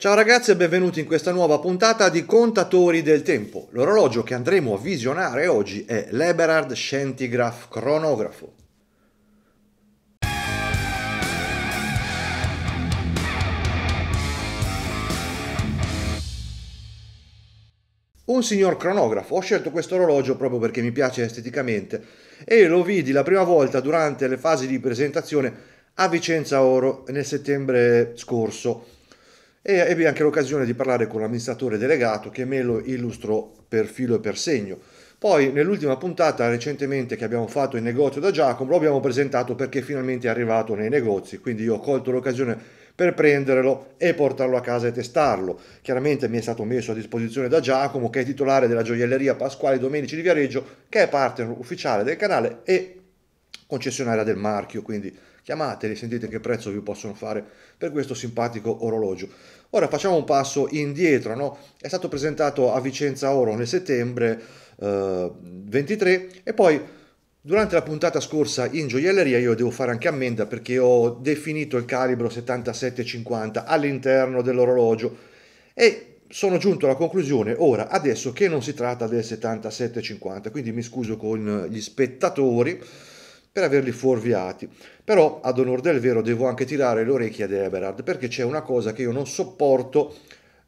Ciao ragazzi e benvenuti in questa nuova puntata di Contatori del Tempo. L'orologio che andremo a visionare oggi è l'Eberhard Scientigraph Cronografo. Un signor cronografo, ho scelto questo orologio proprio perché mi piace esteticamente e lo vidi la prima volta durante le fasi di presentazione a Vicenza Oro nel settembre scorso e ebbi anche l'occasione di parlare con l'amministratore delegato che me lo illustrò per filo e per segno. Poi nell'ultima puntata recentemente che abbiamo fatto in negozio da Giacomo lo abbiamo presentato perché finalmente è arrivato nei negozi, quindi io ho colto l'occasione per prenderlo e portarlo a casa e testarlo. Chiaramente mi è stato messo a disposizione da Giacomo che è titolare della gioielleria Pasquale Domenici di Viareggio che è partner ufficiale del canale e concessionaria del marchio, quindi Chiamateli, sentite che prezzo vi possono fare per questo simpatico orologio. Ora facciamo un passo indietro, no? è stato presentato a Vicenza Oro nel settembre eh, 23 e poi Durante la puntata scorsa in gioielleria io devo fare anche ammenda perché ho definito il calibro 7750 all'interno dell'orologio e sono giunto alla conclusione ora adesso che non si tratta del 7750, quindi mi scuso con gli spettatori per averli fuorviati. Però, ad onore del vero, devo anche tirare le orecchie ad Eberhard, perché c'è una cosa che io non sopporto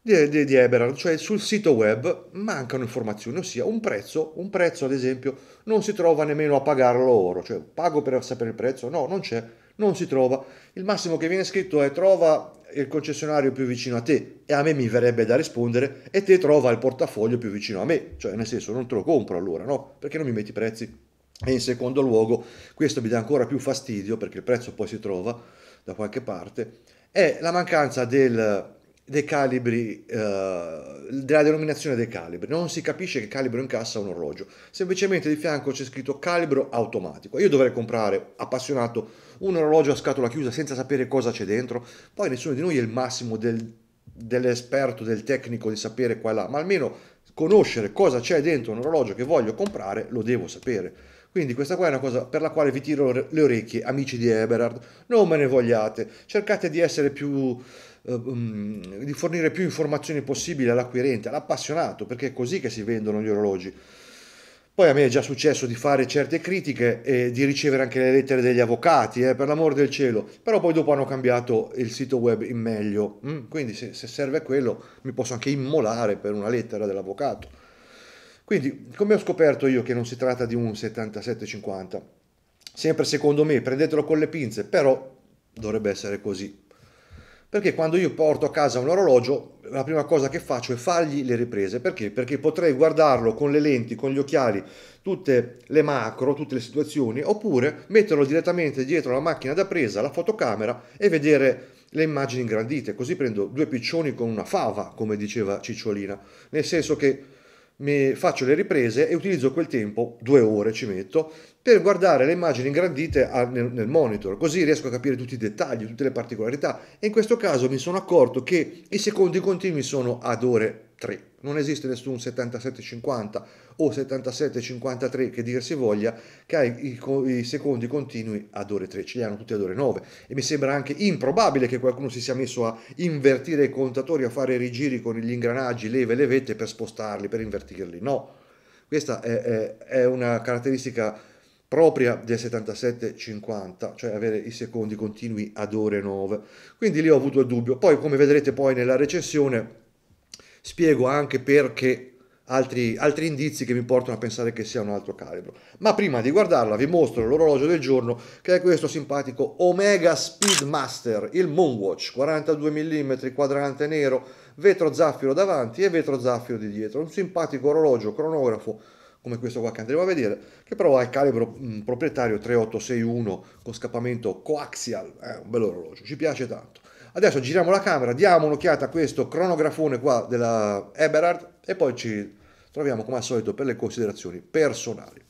di, di, di Eberhard, cioè sul sito web mancano informazioni, ossia un prezzo, un prezzo ad esempio, non si trova nemmeno a pagarlo oro, cioè pago per sapere il prezzo, no, non c'è, non si trova. Il massimo che viene scritto è trova il concessionario più vicino a te e a me mi verrebbe da rispondere e te trova il portafoglio più vicino a me, cioè nel senso non te lo compro allora, no? Perché non mi metti i prezzi? E in secondo luogo, questo mi dà ancora più fastidio perché il prezzo poi si trova da qualche parte, è la mancanza del, dei calibri, eh, della denominazione dei calibri. Non si capisce che calibro incassa un orologio. Semplicemente di fianco c'è scritto calibro automatico. Io dovrei comprare, appassionato, un orologio a scatola chiusa senza sapere cosa c'è dentro. Poi nessuno di noi è il massimo del, dell'esperto, del tecnico di sapere qua e là, ma almeno conoscere cosa c'è dentro un orologio che voglio comprare lo devo sapere quindi questa qua è una cosa per la quale vi tiro le orecchie, amici di Eberhard, non me ne vogliate, cercate di essere più eh, mm, di fornire più informazioni possibili all'acquirente, all'appassionato, perché è così che si vendono gli orologi. Poi a me è già successo di fare certe critiche e di ricevere anche le lettere degli avvocati, eh, per l'amor del cielo, però poi dopo hanno cambiato il sito web in meglio, mm? quindi se, se serve quello mi posso anche immolare per una lettera dell'avvocato. Quindi, come ho scoperto io che non si tratta di un 7750? Sempre secondo me, prendetelo con le pinze, però dovrebbe essere così. Perché quando io porto a casa un orologio, la prima cosa che faccio è fargli le riprese. Perché? Perché potrei guardarlo con le lenti, con gli occhiali, tutte le macro, tutte le situazioni, oppure metterlo direttamente dietro la macchina da presa, la fotocamera e vedere le immagini ingrandite. Così prendo due piccioni con una fava, come diceva Cicciolina. Nel senso che mi faccio le riprese e utilizzo quel tempo, due ore ci metto, per guardare le immagini ingrandite nel monitor, così riesco a capire tutti i dettagli, tutte le particolarità e in questo caso mi sono accorto che i secondi continui sono ad ore 3. Non esiste nessun 7750 o 7753 che dir si voglia che ha i, i, i, secondi continui ad ore 3, ce li hanno tutti ad ore 9 e mi sembra anche improbabile che qualcuno si sia messo a invertire i contatori, a fare rigiri con gli ingranaggi, leve e levette per spostarli, per invertirli, no. Questa è, è, è una caratteristica propria del 7750, cioè avere i secondi continui ad ore 9. Quindi lì ho avuto il dubbio. Poi, come vedrete poi nella recensione, Spiego anche perché altri, altri indizi che mi portano a pensare che sia un altro calibro. Ma prima di guardarla vi mostro l'orologio del giorno che è questo simpatico Omega Speedmaster, il Moonwatch, 42 mm quadrante nero, vetro zaffiro davanti e vetro zaffiro di dietro. Un simpatico orologio cronografo come questo qua che andremo a vedere, che però ha il calibro mh, mm, proprietario 3861 con scappamento coaxial, è eh, un orologio, ci piace tanto. Adesso giriamo la camera, diamo un'occhiata a questo cronografone qua della Eberhard e poi ci troviamo come al solito per le considerazioni personali.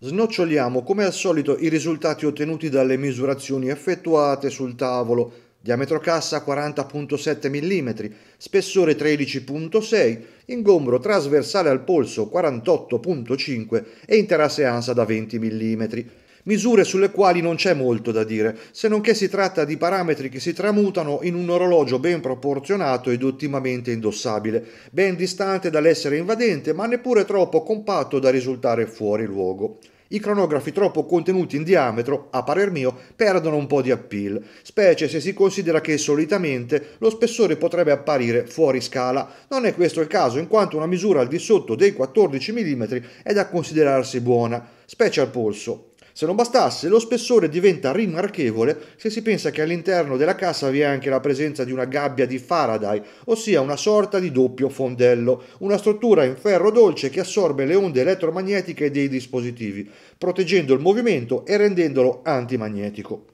Snoccioliamo come al solito i risultati ottenuti dalle misurazioni effettuate sul tavolo. Diametro cassa 40.7 mm, spessore 13.6, ingombro trasversale al polso 48.5 e interasse ansa da 20 mm misure sulle quali non c'è molto da dire, se non che si tratta di parametri che si tramutano in un orologio ben proporzionato ed ottimamente indossabile, ben distante dall'essere invadente ma neppure troppo compatto da risultare fuori luogo. I cronografi troppo contenuti in diametro, a parer mio, perdono un po' di appeal, specie se si considera che solitamente lo spessore potrebbe apparire fuori scala. Non è questo il caso, in quanto una misura al di sotto dei 14 mm è da considerarsi buona, specie al polso. Se non bastasse, lo spessore diventa rimarchevole se si pensa che all'interno della cassa vi è anche la presenza di una gabbia di Faraday, ossia una sorta di doppio fondello, una struttura in ferro dolce che assorbe le onde elettromagnetiche dei dispositivi, proteggendo il movimento e rendendolo antimagnetico.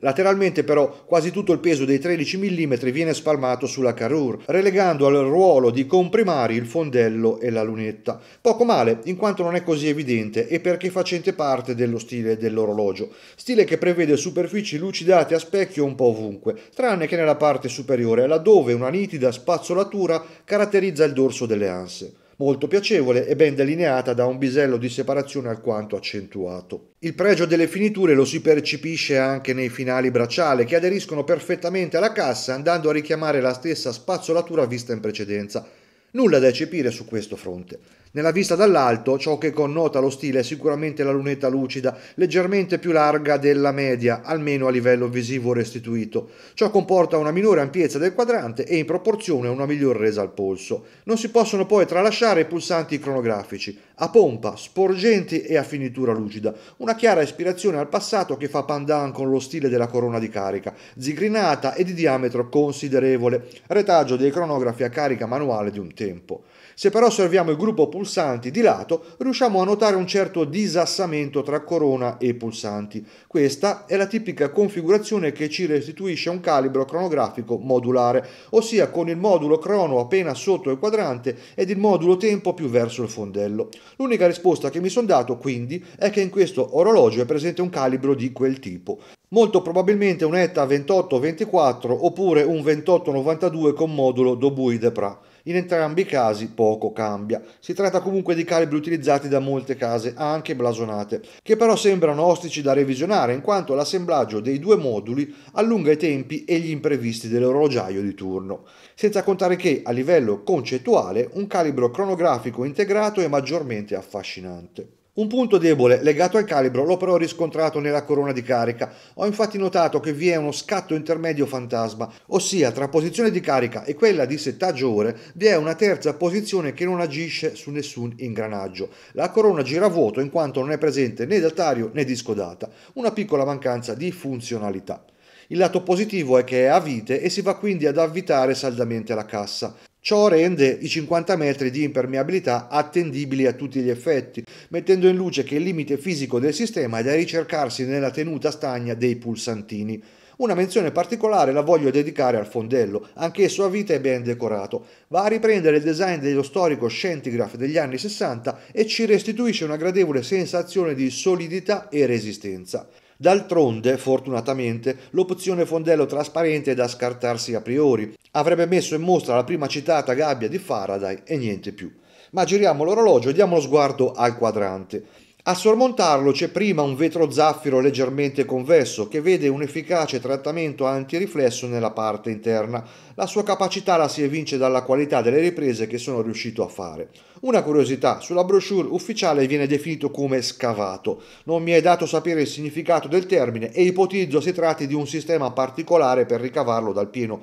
Lateralmente però quasi tutto il peso dei 13 mm viene spalmato sulla Carrure, relegando al ruolo di comprimari il fondello e la lunetta. Poco male, in quanto non è così evidente e perché facente parte dello stile dell'orologio, stile che prevede superfici lucidate a specchio un po' ovunque, tranne che nella parte superiore, laddove una nitida spazzolatura caratterizza il dorso delle anse molto piacevole e ben delineata da un bisello di separazione alquanto accentuato. Il pregio delle finiture lo si percepisce anche nei finali bracciale che aderiscono perfettamente alla cassa andando a richiamare la stessa spazzolatura vista in precedenza. Nulla da eccepire su questo fronte. Nella vista dall'alto, ciò che connota lo stile è sicuramente la lunetta lucida, leggermente più larga della media, almeno a livello visivo restituito. Ciò comporta una minore ampiezza del quadrante e in proporzione una miglior resa al polso. Non si possono poi tralasciare i pulsanti cronografici, a pompa, sporgenti e a finitura lucida, una chiara ispirazione al passato che fa pandan con lo stile della corona di carica, zigrinata e di diametro considerevole, retaggio dei cronografi a carica manuale di un tempo. Se però osserviamo il gruppo pulsanti di lato, riusciamo a notare un certo disassamento tra corona e pulsanti. Questa è la tipica configurazione che ci restituisce un calibro cronografico modulare, ossia con il modulo crono appena sotto il quadrante ed il modulo tempo più verso il fondello. L'unica risposta che mi sono dato quindi è che in questo orologio è presente un calibro di quel tipo. Molto probabilmente un ETA 2824 oppure un 2892 con modulo Dobuide Pra. In entrambi i casi poco cambia. Si tratta comunque di calibri utilizzati da molte case, anche blasonate, che però sembrano ostici da revisionare in quanto l'assemblaggio dei due moduli allunga i tempi e gli imprevisti dell'orologiaio di turno. Senza contare che, a livello concettuale, un calibro cronografico integrato è maggiormente affascinante. Un punto debole legato al calibro l'ho però riscontrato nella corona di carica. Ho infatti notato che vi è uno scatto intermedio fantasma, ossia tra posizione di carica e quella di settaggio ore vi è una terza posizione che non agisce su nessun ingranaggio. La corona gira a vuoto in quanto non è presente né datario né disco data, una piccola mancanza di funzionalità. Il lato positivo è che è a vite e si va quindi ad avvitare saldamente la cassa. Ciò rende i 50 metri di impermeabilità attendibili a tutti gli effetti, mettendo in luce che il limite fisico del sistema è da ricercarsi nella tenuta stagna dei pulsantini. Una menzione particolare la voglio dedicare al fondello, anch'esso a vita è ben decorato. Va a riprendere il design dello storico Scentigraph degli anni 60 e ci restituisce una gradevole sensazione di solidità e resistenza. D'altronde, fortunatamente, l'opzione fondello trasparente è da scartarsi a priori. Avrebbe messo in mostra la prima citata gabbia di Faraday e niente più. Ma giriamo l'orologio e diamo lo sguardo al quadrante. A sormontarlo c'è prima un vetro zaffiro leggermente convesso che vede un efficace trattamento antiriflesso nella parte interna. La sua capacità la si evince dalla qualità delle riprese che sono riuscito a fare. Una curiosità, sulla brochure ufficiale viene definito come scavato. Non mi è dato sapere il significato del termine e ipotizzo si tratti di un sistema particolare per ricavarlo dal pieno.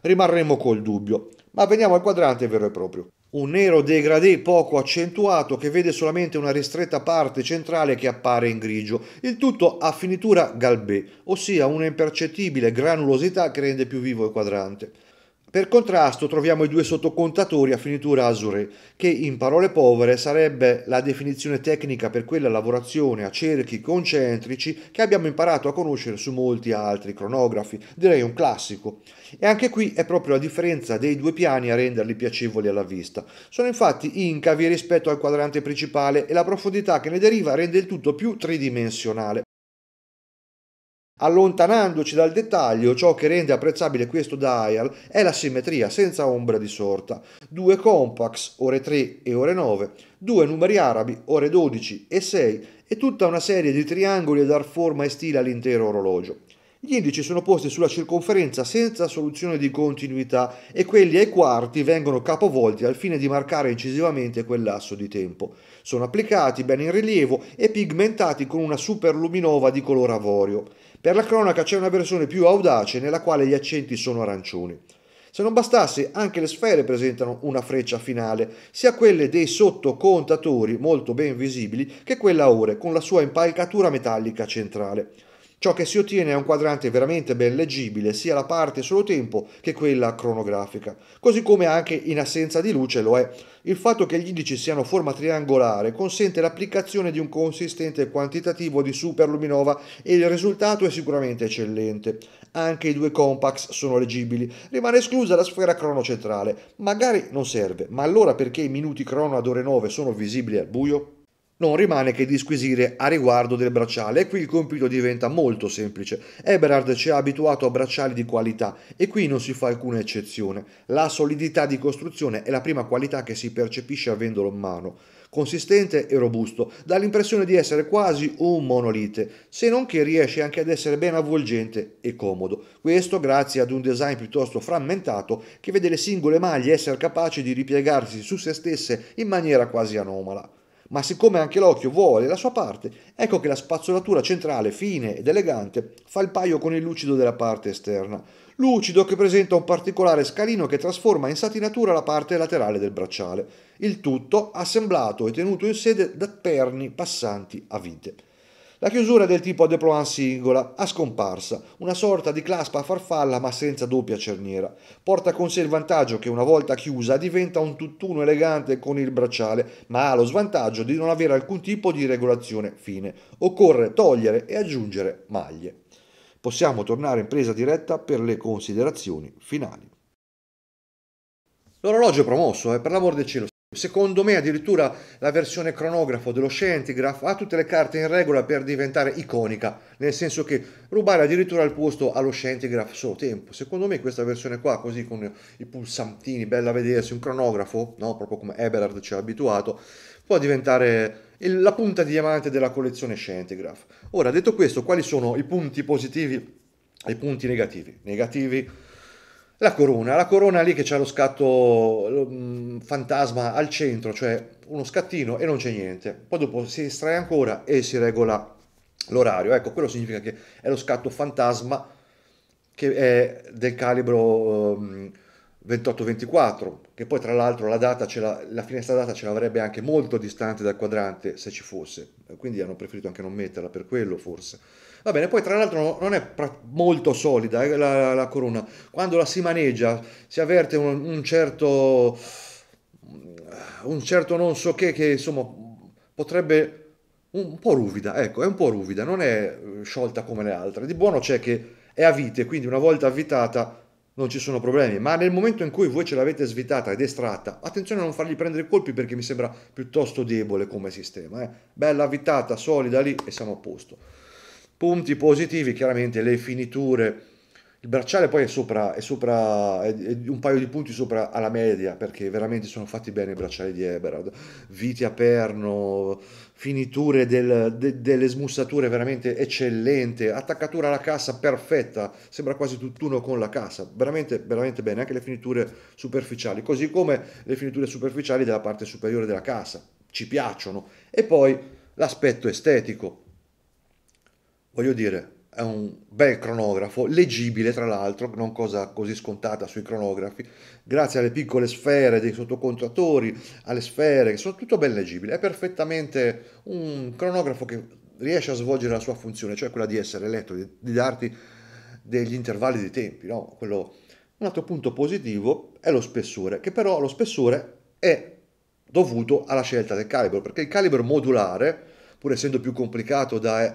Rimarremo col dubbio. Ma veniamo al quadrante vero e proprio un nero degradé poco accentuato che vede solamente una ristretta parte centrale che appare in grigio, il tutto a finitura galbé, ossia una impercettibile granulosità che rende più vivo il quadrante. Per contrasto troviamo i due sottocontatori a finitura azure, che in parole povere sarebbe la definizione tecnica per quella lavorazione a cerchi concentrici che abbiamo imparato a conoscere su molti altri cronografi, direi un classico. E anche qui è proprio la differenza dei due piani a renderli piacevoli alla vista. Sono infatti incavi rispetto al quadrante principale e la profondità che ne deriva rende il tutto più tridimensionale. Allontanandoci dal dettaglio, ciò che rende apprezzabile questo dial è la simmetria senza ombra di sorta. Due compacts, ore 3 e ore 9, due numeri arabi, ore 12 e 6 e tutta una serie di triangoli a dar forma e stile all'intero orologio. Gli indici sono posti sulla circonferenza senza soluzione di continuità e quelli ai quarti vengono capovolti al fine di marcare incisivamente quel lasso di tempo. Sono applicati ben in rilievo e pigmentati con una superluminova di color avorio. Per la cronaca c'è una versione più audace nella quale gli accenti sono arancioni. Se non bastasse, anche le sfere presentano una freccia finale, sia quelle dei sottocontatori molto ben visibili che quella ore con la sua impalcatura metallica centrale. Ciò che si ottiene è un quadrante veramente ben leggibile, sia la parte solo tempo che quella cronografica, così come anche in assenza di luce lo è. Il fatto che gli indici siano forma triangolare consente l'applicazione di un consistente quantitativo di superluminova e il risultato è sicuramente eccellente. Anche i due compacts sono leggibili, rimane esclusa la sfera cronocentrale. Magari non serve, ma allora perché i minuti crono ad ore 9 sono visibili al buio? non rimane che disquisire a riguardo del bracciale e qui il compito diventa molto semplice. Eberhard ci ha abituato a bracciali di qualità e qui non si fa alcuna eccezione. La solidità di costruzione è la prima qualità che si percepisce avendolo in mano. Consistente e robusto, dà l'impressione di essere quasi un monolite, se non che riesce anche ad essere ben avvolgente e comodo. Questo grazie ad un design piuttosto frammentato che vede le singole maglie essere capaci di ripiegarsi su se stesse in maniera quasi anomala ma siccome anche l'occhio vuole la sua parte, ecco che la spazzolatura centrale fine ed elegante fa il paio con il lucido della parte esterna, lucido che presenta un particolare scalino che trasforma in satinatura la parte laterale del bracciale, il tutto assemblato e tenuto in sede da perni passanti a vite. La chiusura del tipo a deploant singola, a scomparsa, una sorta di claspa a farfalla ma senza doppia cerniera. Porta con sé il vantaggio che una volta chiusa diventa un tutt'uno elegante con il bracciale, ma ha lo svantaggio di non avere alcun tipo di regolazione fine. Occorre togliere e aggiungere maglie. Possiamo tornare in presa diretta per le considerazioni finali. L'orologio promosso è, eh, per l'amor del cielo, Secondo me addirittura la versione cronografo dello Scientigraph ha tutte le carte in regola per diventare iconica, nel senso che rubare addirittura il posto allo Scientigraph solo tempo. Secondo me questa versione qua, così con i pulsantini, bella a vedersi, un cronografo, no? proprio come Eberhard ci ha abituato, può diventare il, la punta di diamante della collezione Scientigraph. Ora, detto questo, quali sono i punti positivi e i punti negativi? Negativi la corona, la corona lì che c'è lo scatto lo, mm, fantasma al centro, cioè uno scattino e non c'è niente. Poi dopo si estrae ancora e si regola l'orario. Ecco, quello significa che è lo scatto fantasma che è del calibro um, 28-24, che poi tra l'altro la, data ce la, la finestra data ce l'avrebbe anche molto distante dal quadrante se ci fosse, quindi hanno preferito anche non metterla per quello forse. Va bene, poi tra l'altro non è molto solida eh, la, la, corona, quando la si maneggia si avverte un, un certo un certo non so che che insomma potrebbe un po' ruvida, ecco, è un po' ruvida, non è sciolta come le altre. Di buono c'è che è a vite, quindi una volta avvitata non ci sono problemi, ma nel momento in cui voi ce l'avete svitata ed estratta, attenzione a non fargli prendere colpi perché mi sembra piuttosto debole come sistema. Eh? Bella vitata, solida lì e siamo a posto. Punti positivi, chiaramente le finiture. Il bracciale poi è sopra, è sopra è un paio di punti sopra alla media perché veramente sono fatti bene i bracciali di Eberhard. Viti a perno, finiture del, de, delle smussature veramente eccellente, attaccatura alla cassa perfetta, sembra quasi tutt'uno con la cassa, veramente, veramente bene, anche le finiture superficiali, così come le finiture superficiali della parte superiore della cassa, ci piacciono. E poi l'aspetto estetico, voglio dire, è un bel cronografo, leggibile tra l'altro, non cosa così scontata sui cronografi, grazie alle piccole sfere dei sottocontrattori, alle sfere, che sono tutto ben leggibile, è perfettamente un cronografo che riesce a svolgere la sua funzione, cioè quella di essere letto, di, di darti degli intervalli di tempi, no? Quello... Un altro punto positivo è lo spessore, che però lo spessore è dovuto alla scelta del calibro, perché il calibro modulare, pur essendo più complicato da eh,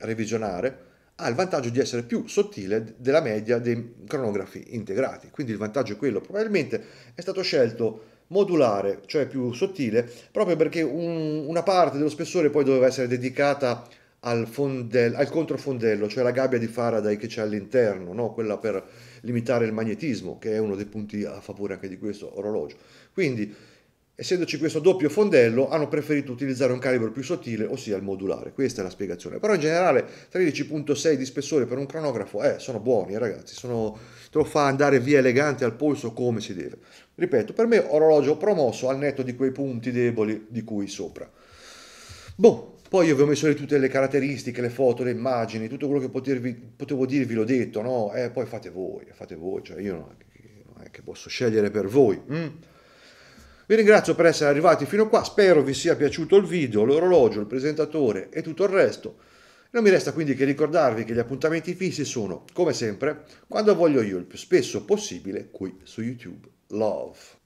revisionare, ha il vantaggio di essere più sottile della media dei cronografi integrati. Quindi il vantaggio è quello. Probabilmente è stato scelto modulare, cioè più sottile, proprio perché un, una parte dello spessore poi doveva essere dedicata al, fondello, al controfondello, cioè la gabbia di Faraday che c'è all'interno, no? quella per limitare il magnetismo, che è uno dei punti a favore anche di questo orologio. Quindi essendoci questo doppio fondello, hanno preferito utilizzare un calibro più sottile, ossia il modulare. Questa è la spiegazione. Però in generale 13.6 di spessore per un cronografo, eh, sono buoni eh, ragazzi, sono, te lo fa andare via elegante al polso come si deve. Ripeto, per me orologio promosso al netto di quei punti deboli di cui sopra. Boh, poi io vi ho messo le, tutte le caratteristiche, le foto, le immagini, tutto quello che potervi, potevo dirvi l'ho detto, no? Eh, poi fate voi, fate voi, cioè io non è che, non è che posso scegliere per voi. Mm? Vi ringrazio per essere arrivati fino a qua, spero vi sia piaciuto il video, l'orologio, il presentatore e tutto il resto. Non mi resta quindi che ricordarvi che gli appuntamenti fissi sono, come sempre, quando voglio io, il più spesso possibile qui su YouTube. Love.